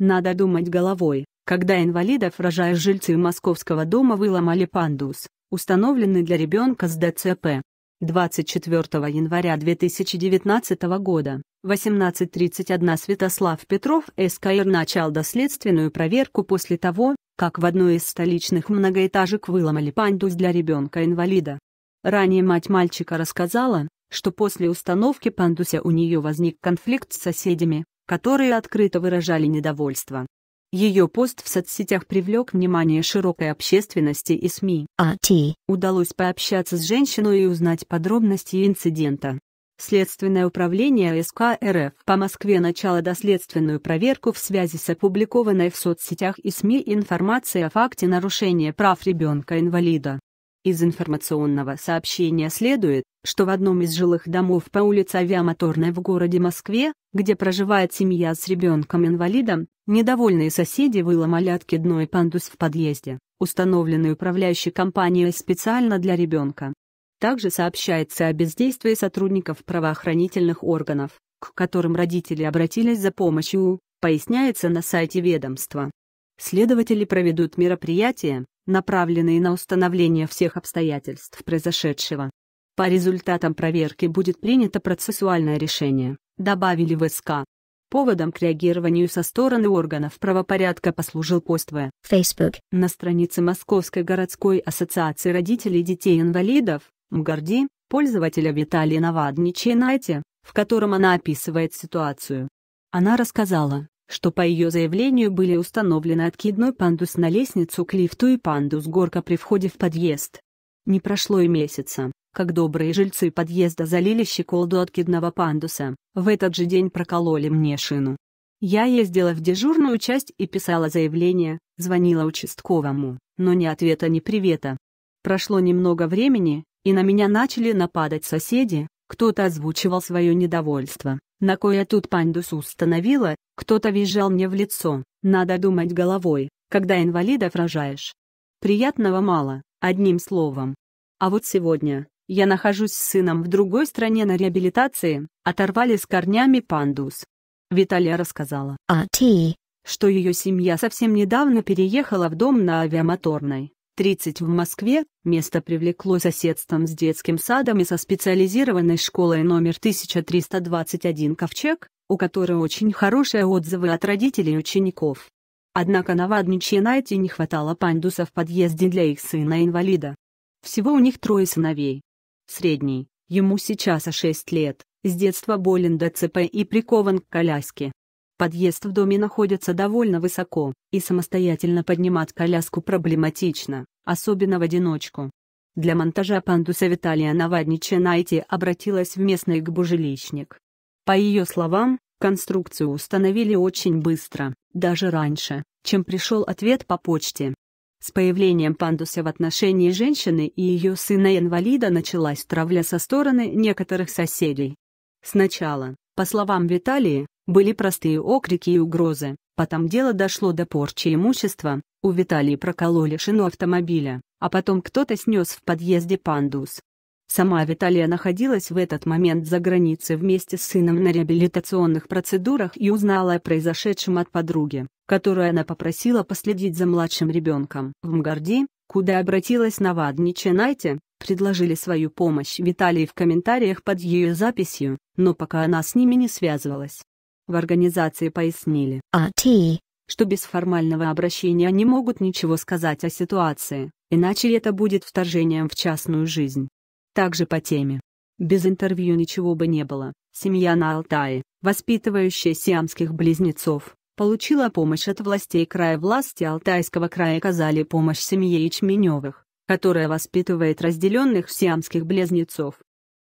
Надо думать головой. Когда инвалидов рожаешь жильцы московского дома выломали пандус, установленный для ребенка с ДЦП. 24 января 2019 года, 18.31 Святослав Петров СКР начал доследственную проверку после того, как в одной из столичных многоэтажек выломали пандус для ребенка-инвалида. Ранее мать мальчика рассказала, что после установки пандуса у нее возник конфликт с соседями, которые открыто выражали недовольство. Ее пост в соцсетях привлек внимание широкой общественности и СМИ. А.Т. Удалось пообщаться с женщиной и узнать подробности инцидента. Следственное управление СК РФ по Москве начало доследственную проверку в связи с опубликованной в соцсетях и СМИ информацией о факте нарушения прав ребенка-инвалида. Из информационного сообщения следует, что в одном из жилых домов по улице Авиамоторной в городе Москве, где проживает семья с ребенком-инвалидом, недовольные соседи выломали откидной пандус в подъезде, установленный управляющей компанией специально для ребенка. Также сообщается о бездействии сотрудников правоохранительных органов, к которым родители обратились за помощью, поясняется на сайте ведомства. Следователи проведут мероприятие, направленные на установление всех обстоятельств произошедшего. По результатам проверки будет принято процессуальное решение, добавили в СК. Поводом к реагированию со стороны органов правопорядка послужил пост в Facebook на странице Московской городской ассоциации родителей детей-инвалидов, МГОРДИ, пользователя Виталия Навадничей Найти, в котором она описывает ситуацию. Она рассказала, что по ее заявлению были установлены откидной пандус на лестницу к лифту и пандус-горка при входе в подъезд. Не прошло и месяца, как добрые жильцы подъезда залили щеколду откидного пандуса, в этот же день прокололи мне шину. Я ездила в дежурную часть и писала заявление, звонила участковому, но ни ответа, ни привета. Прошло немного времени, и на меня начали нападать соседи, кто-то озвучивал свое недовольство. На кой я тут пандус установила, кто-то визжал мне в лицо, надо думать головой, когда инвалидов рожаешь. Приятного мало, одним словом. А вот сегодня, я нахожусь с сыном в другой стране на реабилитации, оторвали с корнями пандус. Виталия рассказала, а ты, что ее семья совсем недавно переехала в дом на авиамоторной. 30 в Москве, место привлекло соседством с детским садом и со специализированной школой номер 1321 «Ковчег», у которой очень хорошие отзывы от родителей и учеников. Однако Навадничьей найти не хватало пандуса в подъезде для их сына-инвалида. Всего у них трое сыновей. Средний, ему сейчас 6 лет, с детства болен ДЦП и прикован к коляске. Подъезд в доме находится довольно высоко, и самостоятельно поднимать коляску проблематично, особенно в одиночку. Для монтажа пандуса Виталия Наваднича Найти обратилась в местный гбужилищник. По ее словам, конструкцию установили очень быстро, даже раньше, чем пришел ответ по почте. С появлением пандуса в отношении женщины и ее сына-инвалида началась травля со стороны некоторых соседей. Сначала, по словам Виталии, были простые окрики и угрозы, потом дело дошло до порчи имущества, у Виталии прокололи шину автомобиля, а потом кто-то снес в подъезде пандус. Сама Виталия находилась в этот момент за границей вместе с сыном на реабилитационных процедурах и узнала о произошедшем от подруги, которую она попросила последить за младшим ребенком. В Мгарди, куда обратилась Навадни Ченайте, предложили свою помощь Виталии в комментариях под ее записью, но пока она с ними не связывалась, в организации пояснили, RT, а что без формального обращения они могут ничего сказать о ситуации, иначе это будет вторжением в частную жизнь. Также по теме. Без интервью ничего бы не было. Семья на Алтае, воспитывающая сиамских близнецов, получила помощь от властей края власти Алтайского края оказали помощь семье Ячменевых, которая воспитывает разделенных сиамских близнецов.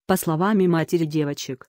По словам матери девочек,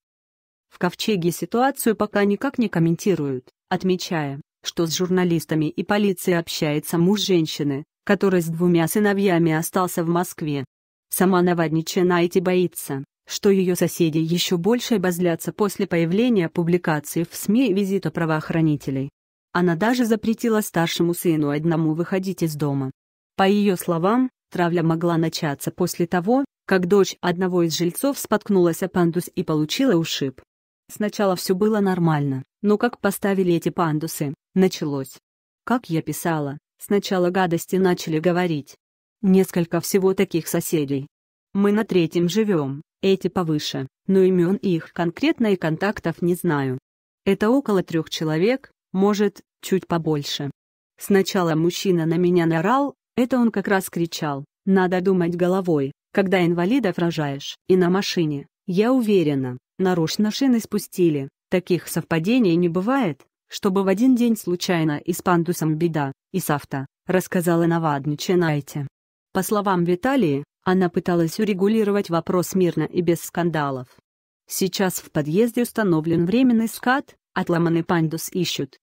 в Ковчеге ситуацию пока никак не комментируют, отмечая, что с журналистами и полицией общается муж женщины, который с двумя сыновьями остался в Москве. Сама Навадничина Найти боится, что ее соседи еще больше обозлятся после появления публикации в СМИ визита правоохранителей. Она даже запретила старшему сыну одному выходить из дома. По ее словам, травля могла начаться после того, как дочь одного из жильцов споткнулась о пандус и получила ушиб. Сначала все было нормально, но как поставили эти пандусы, началось. Как я писала, сначала гадости начали говорить. Несколько всего таких соседей. Мы на третьем живем, эти повыше, но имен их конкретно и контактов не знаю. Это около трех человек, может, чуть побольше. Сначала мужчина на меня нарал, это он как раз кричал, надо думать головой, когда инвалидов рожаешь, и на машине, я уверена, Нарочно шины спустили. Таких совпадений не бывает, чтобы в один день случайно и с пандусом беда, и с авто, рассказала Наваднича Найте. По словам Виталии, она пыталась урегулировать вопрос мирно и без скандалов. Сейчас в подъезде установлен временный скат, отломанный пандус ищут,